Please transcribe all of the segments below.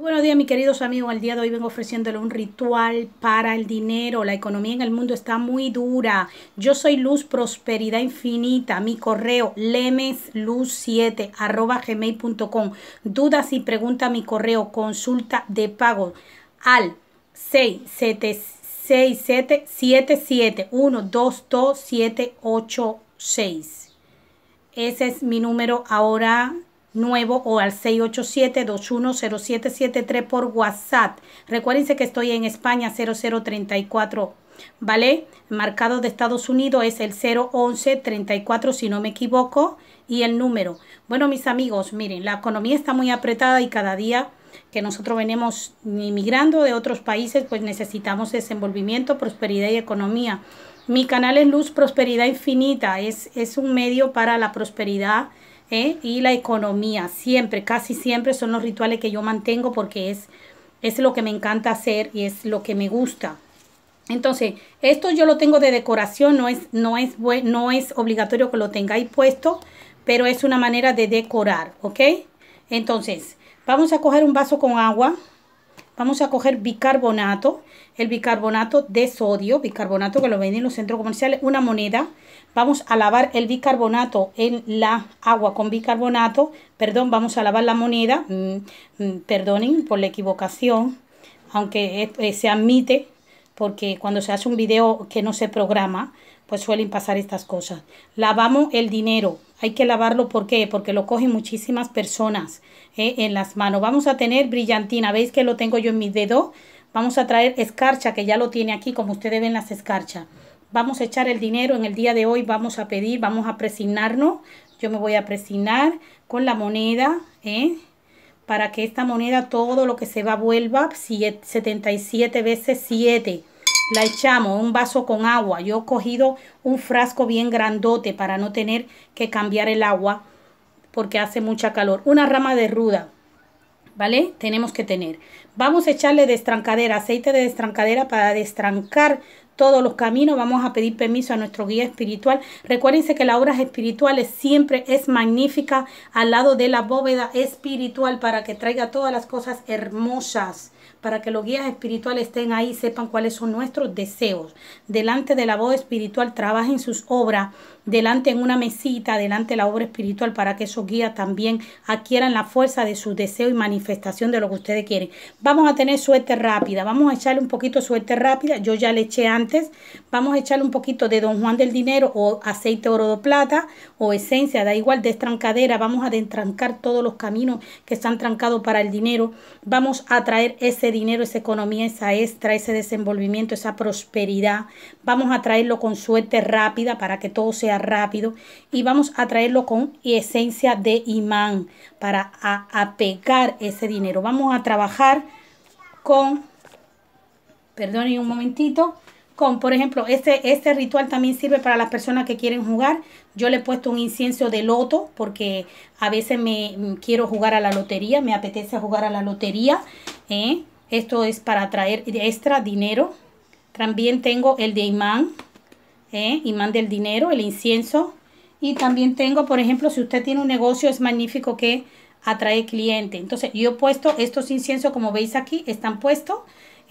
buenos días, mis queridos amigos. El día de hoy vengo ofreciéndole un ritual para el dinero. La economía en el mundo está muy dura. Yo soy Luz Prosperidad Infinita. Mi correo lemesluz7 gmail.com. Dudas y pregunta mi correo consulta de pago al 677 Ese es mi número ahora nuevo o al 687-210773 por WhatsApp. Recuérdense que estoy en España 0034. ¿Vale? marcado de Estados Unidos es el 01134, si no me equivoco y el número. Bueno, mis amigos, miren, la economía está muy apretada y cada día que nosotros venimos inmigrando de otros países, pues necesitamos desenvolvimiento, prosperidad y economía. Mi canal es Luz Prosperidad Infinita, es, es un medio para la prosperidad ¿eh? y la economía. Siempre, casi siempre son los rituales que yo mantengo porque es, es lo que me encanta hacer y es lo que me gusta. Entonces, esto yo lo tengo de decoración, no es, no es, no es obligatorio que lo tengáis puesto, pero es una manera de decorar, ¿ok? Entonces, vamos a coger un vaso con agua, vamos a coger bicarbonato el bicarbonato de sodio, bicarbonato que lo venden en los centros comerciales, una moneda. Vamos a lavar el bicarbonato en la agua con bicarbonato, perdón, vamos a lavar la moneda, mm, mm, perdonen por la equivocación, aunque eh, se admite, porque cuando se hace un video que no se programa, pues suelen pasar estas cosas. Lavamos el dinero, hay que lavarlo, Porque lo cogen muchísimas personas eh, en las manos. Vamos a tener brillantina, veis que lo tengo yo en mis dedos, Vamos a traer escarcha, que ya lo tiene aquí, como ustedes ven las escarchas. Vamos a echar el dinero en el día de hoy, vamos a pedir, vamos a presignarnos. Yo me voy a presignar con la moneda, ¿eh? para que esta moneda, todo lo que se va, vuelva 77 veces 7 la echamos un vaso con agua. Yo he cogido un frasco bien grandote para no tener que cambiar el agua porque hace mucha calor. Una rama de ruda. ¿vale? Tenemos que tener. Vamos a echarle destrancadera, aceite de destrancadera para destrancar todos los caminos. Vamos a pedir permiso a nuestro guía espiritual. Recuérdense que las obras espirituales siempre es magnífica al lado de la bóveda espiritual para que traiga todas las cosas hermosas para que los guías espirituales estén ahí, sepan cuáles son nuestros deseos. Delante de la voz espiritual, trabajen sus obras, delante en una mesita, delante de la obra espiritual, para que esos guías también adquieran la fuerza de sus deseos y manifestación de lo que ustedes quieren. Vamos a tener suerte rápida, vamos a echarle un poquito de suerte rápida, yo ya le eché antes, vamos a echarle un poquito de Don Juan del Dinero o aceite oro de plata o esencia, da igual, destrancadera, vamos a destrancar todos los caminos que están trancados para el dinero, vamos a traer ese dinero, esa economía, esa extra, ese desenvolvimiento, esa prosperidad. Vamos a traerlo con suerte rápida para que todo sea rápido y vamos a traerlo con esencia de imán para apegar ese dinero. Vamos a trabajar con, perdone un momentito, con, por ejemplo, este, este ritual también sirve para las personas que quieren jugar. Yo le he puesto un incienso de loto porque a veces me mm, quiero jugar a la lotería, me apetece jugar a la lotería. ¿eh? Esto es para atraer extra dinero. También tengo el de imán, ¿eh? imán del dinero, el incienso. Y también tengo, por ejemplo, si usted tiene un negocio, es magnífico que atrae cliente. Entonces, yo he puesto estos inciensos, como veis aquí, están puestos.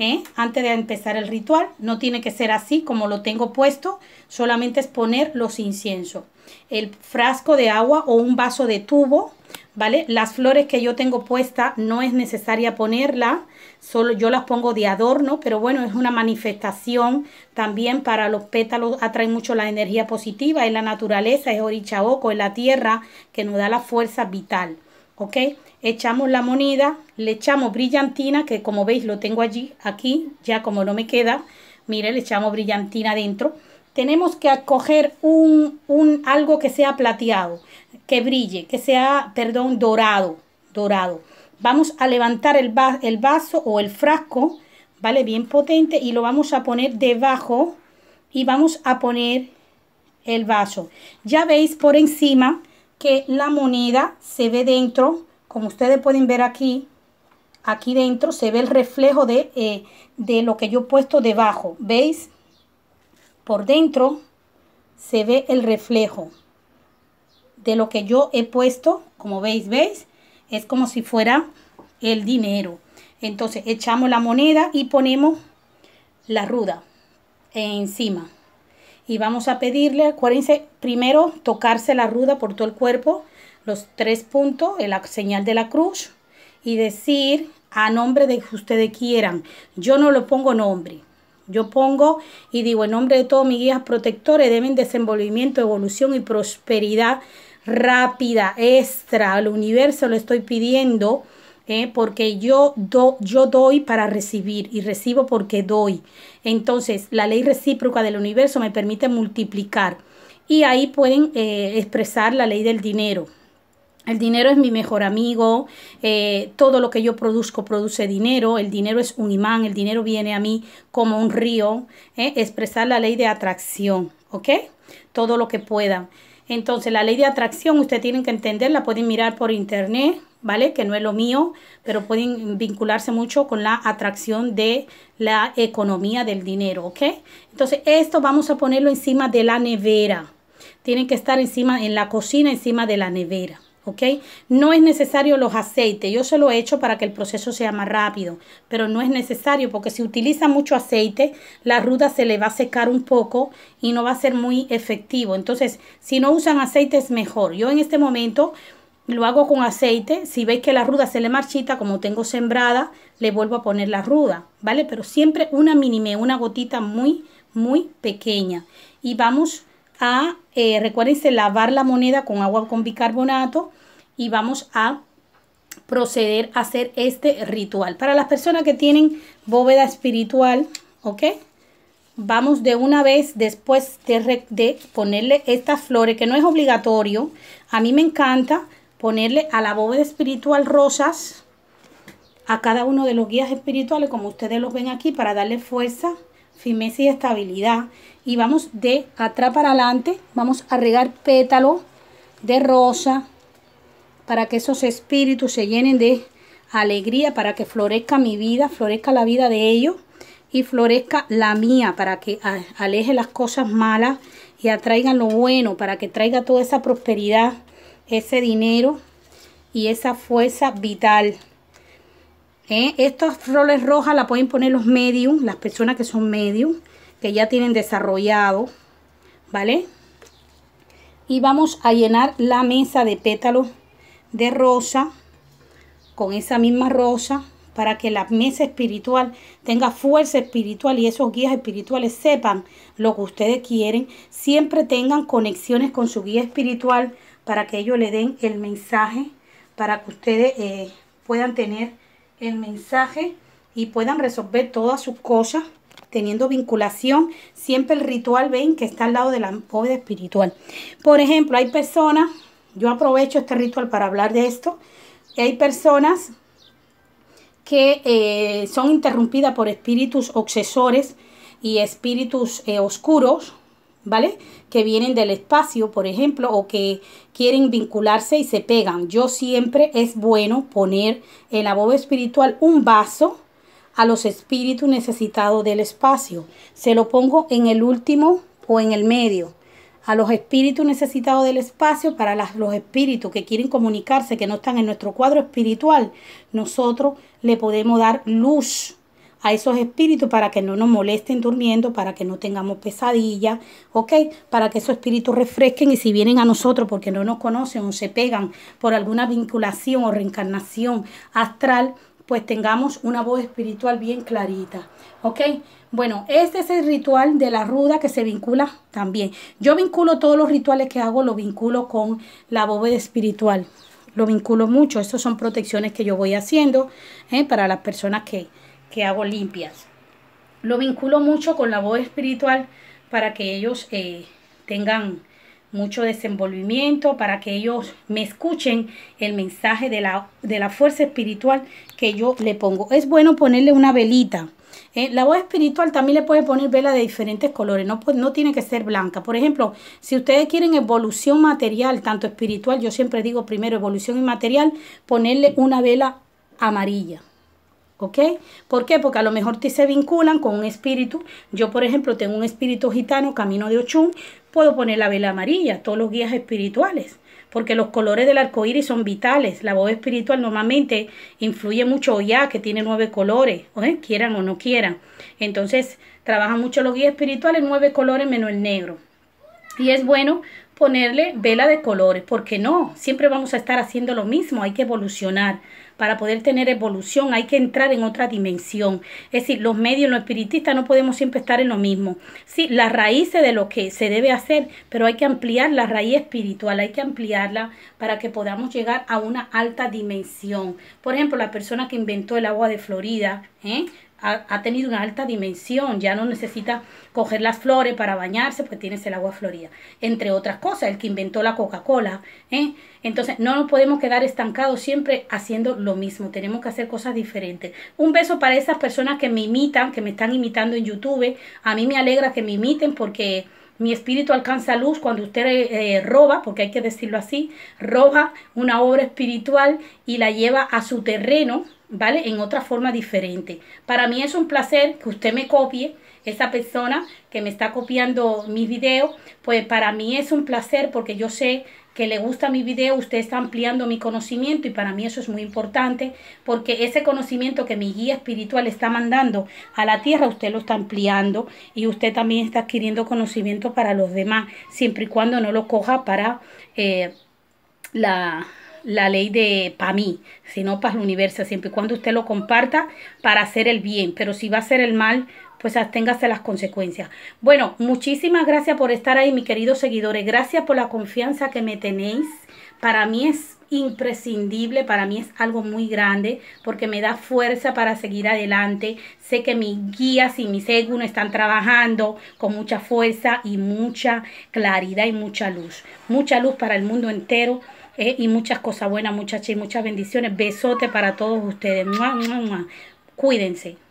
¿eh? antes de empezar el ritual. No tiene que ser así como lo tengo puesto, solamente es poner los inciensos. El frasco de agua o un vaso de tubo ¿vale? Las flores que yo tengo puesta no es necesaria ponerlas, solo yo las pongo de adorno, pero bueno, es una manifestación también para los pétalos, atrae mucho la energía positiva, es la naturaleza, es Oco, es la tierra que nos da la fuerza vital, ¿ok? Echamos la moneda, le echamos brillantina, que como veis lo tengo allí, aquí, ya como no me queda, mire, le echamos brillantina adentro tenemos que acoger un, un, algo que sea plateado, que brille, que sea, perdón, dorado, dorado. Vamos a levantar el, el vaso o el frasco, ¿vale? Bien potente y lo vamos a poner debajo y vamos a poner el vaso. Ya veis por encima que la moneda se ve dentro, como ustedes pueden ver aquí, aquí dentro se ve el reflejo de, eh, de lo que yo he puesto debajo, ¿veis? Por dentro se ve el reflejo de lo que yo he puesto, como veis, veis, es como si fuera el dinero. Entonces echamos la moneda y ponemos la ruda encima. Y vamos a pedirle, acuérdense, primero tocarse la ruda por todo el cuerpo, los tres puntos, la señal de la cruz, y decir a nombre de que ustedes quieran. Yo no lo pongo nombre. Yo pongo y digo, en nombre de todos mis guías protectores, deben desenvolvimiento, evolución y prosperidad rápida, extra. Al universo lo estoy pidiendo ¿eh? porque yo, do, yo doy para recibir y recibo porque doy. Entonces, la ley recíproca del universo me permite multiplicar y ahí pueden eh, expresar la ley del dinero. El dinero es mi mejor amigo, eh, todo lo que yo produzco produce dinero, el dinero es un imán, el dinero viene a mí como un río, ¿eh? expresar la ley de atracción, ¿ok? Todo lo que pueda. Entonces la ley de atracción ustedes tienen que entenderla, pueden mirar por internet, ¿vale? Que no es lo mío, pero pueden vincularse mucho con la atracción de la economía del dinero, ¿ok? Entonces esto vamos a ponerlo encima de la nevera. Tienen que estar encima, en la cocina, encima de la nevera. ¿ok? No es necesario los aceites, yo se lo he hecho para que el proceso sea más rápido, pero no es necesario porque si utiliza mucho aceite, la ruda se le va a secar un poco y no va a ser muy efectivo. Entonces, si no usan aceite es mejor. Yo en este momento lo hago con aceite, si veis que la ruda se le marchita, como tengo sembrada, le vuelvo a poner la ruda, ¿vale? Pero siempre una mínima, una gotita muy, muy pequeña. Y vamos a eh, recuerden lavar la moneda con agua con bicarbonato y vamos a proceder a hacer este ritual. Para las personas que tienen bóveda espiritual, ¿ok? Vamos de una vez después de, de ponerle estas flores, que no es obligatorio. A mí me encanta ponerle a la bóveda espiritual rosas a cada uno de los guías espirituales, como ustedes los ven aquí, para darle fuerza firmeza y estabilidad. Y vamos de atrás para adelante, vamos a regar pétalo de rosa para que esos espíritus se llenen de alegría, para que florezca mi vida, florezca la vida de ellos y florezca la mía, para que aleje las cosas malas y atraigan lo bueno, para que traiga toda esa prosperidad, ese dinero y esa fuerza vital. ¿Eh? Estas flores rojas las pueden poner los medium, las personas que son medium, que ya tienen desarrollado, ¿vale? Y vamos a llenar la mesa de pétalos de rosa con esa misma rosa para que la mesa espiritual tenga fuerza espiritual y esos guías espirituales sepan lo que ustedes quieren, siempre tengan conexiones con su guía espiritual para que ellos le den el mensaje, para que ustedes eh, puedan tener el mensaje y puedan resolver todas sus cosas teniendo vinculación. Siempre el ritual, ven, que está al lado de la bóveda espiritual. Por ejemplo, hay personas, yo aprovecho este ritual para hablar de esto, hay personas que eh, son interrumpidas por espíritus obsesores y espíritus eh, oscuros ¿vale? Que vienen del espacio, por ejemplo, o que quieren vincularse y se pegan. Yo siempre es bueno poner en la boba espiritual un vaso a los espíritus necesitados del espacio. Se lo pongo en el último o en el medio. A los espíritus necesitados del espacio, para los espíritus que quieren comunicarse, que no están en nuestro cuadro espiritual, nosotros le podemos dar luz a esos espíritus para que no nos molesten durmiendo, para que no tengamos pesadillas, ¿ok? Para que esos espíritus refresquen y si vienen a nosotros porque no nos conocen o se pegan por alguna vinculación o reencarnación astral, pues tengamos una voz espiritual bien clarita, ¿ok? Bueno, este es el ritual de la ruda que se vincula también. Yo vinculo todos los rituales que hago, lo vinculo con la bóveda espiritual. Lo vinculo mucho. Estas son protecciones que yo voy haciendo ¿eh? para las personas que, que hago limpias. Lo vinculo mucho con la voz espiritual para que ellos eh, tengan mucho desenvolvimiento, para que ellos me escuchen el mensaje de la, de la fuerza espiritual que yo le pongo. Es bueno ponerle una velita. en eh, la voz espiritual también le puede poner vela de diferentes colores, no, pues, no tiene que ser blanca. Por ejemplo, si ustedes quieren evolución material, tanto espiritual, yo siempre digo primero evolución inmaterial, ponerle una vela amarilla. ¿ok? ¿Por qué? Porque a lo mejor te se vinculan con un espíritu. Yo, por ejemplo, tengo un espíritu gitano, camino de ochún. puedo poner la vela amarilla, todos los guías espirituales, porque los colores del arco iris son vitales. La voz espiritual normalmente influye mucho ya, que tiene nueve colores, quieran o no quieran. Entonces, trabajan mucho los guías espirituales, nueve colores menos el negro. Y es bueno ponerle vela de colores, porque no, siempre vamos a estar haciendo lo mismo, hay que evolucionar. Para poder tener evolución hay que entrar en otra dimensión. Es decir, los medios, los espiritistas no podemos siempre estar en lo mismo. Sí, las raíces de lo que se debe hacer, pero hay que ampliar la raíz espiritual, hay que ampliarla para que podamos llegar a una alta dimensión. Por ejemplo, la persona que inventó el agua de Florida, ¿eh? ha, tenido una alta dimensión, ya no necesita coger las flores para bañarse, pues tienes el agua florida, entre otras cosas, el que inventó la Coca-Cola. ¿eh? Entonces, no nos podemos quedar estancados siempre haciendo lo mismo, tenemos que hacer cosas diferentes. Un beso para esas personas que me imitan, que me están imitando en YouTube. A mí me alegra que me imiten porque mi espíritu alcanza luz cuando usted eh, roba, porque hay que decirlo así, roba una obra espiritual y la lleva a su terreno, ¿vale? En otra forma diferente. Para mí es un placer que usted me copie, esa persona que me está copiando mi video, pues para mí es un placer porque yo sé que le gusta mi video, usted está ampliando mi conocimiento y para mí eso es muy importante porque ese conocimiento que mi guía espiritual está mandando a la tierra, usted lo está ampliando y usted también está adquiriendo conocimiento para los demás, siempre y cuando no lo coja para eh, la la ley de para mí, sino para el universo, siempre y cuando usted lo comparta para hacer el bien, pero si va a hacer el mal, pues absténgase las consecuencias. Bueno, muchísimas gracias por estar ahí, mis queridos seguidores, gracias por la confianza que me tenéis. Para mí es imprescindible, para mí es algo muy grande porque me da fuerza para seguir adelante. Sé que mis guías y mis segunos están trabajando con mucha fuerza y mucha claridad y mucha luz. Mucha luz para el mundo entero, ¿eh? y muchas cosas buenas, muchachas, y muchas bendiciones. Besote para todos ustedes. Cuídense.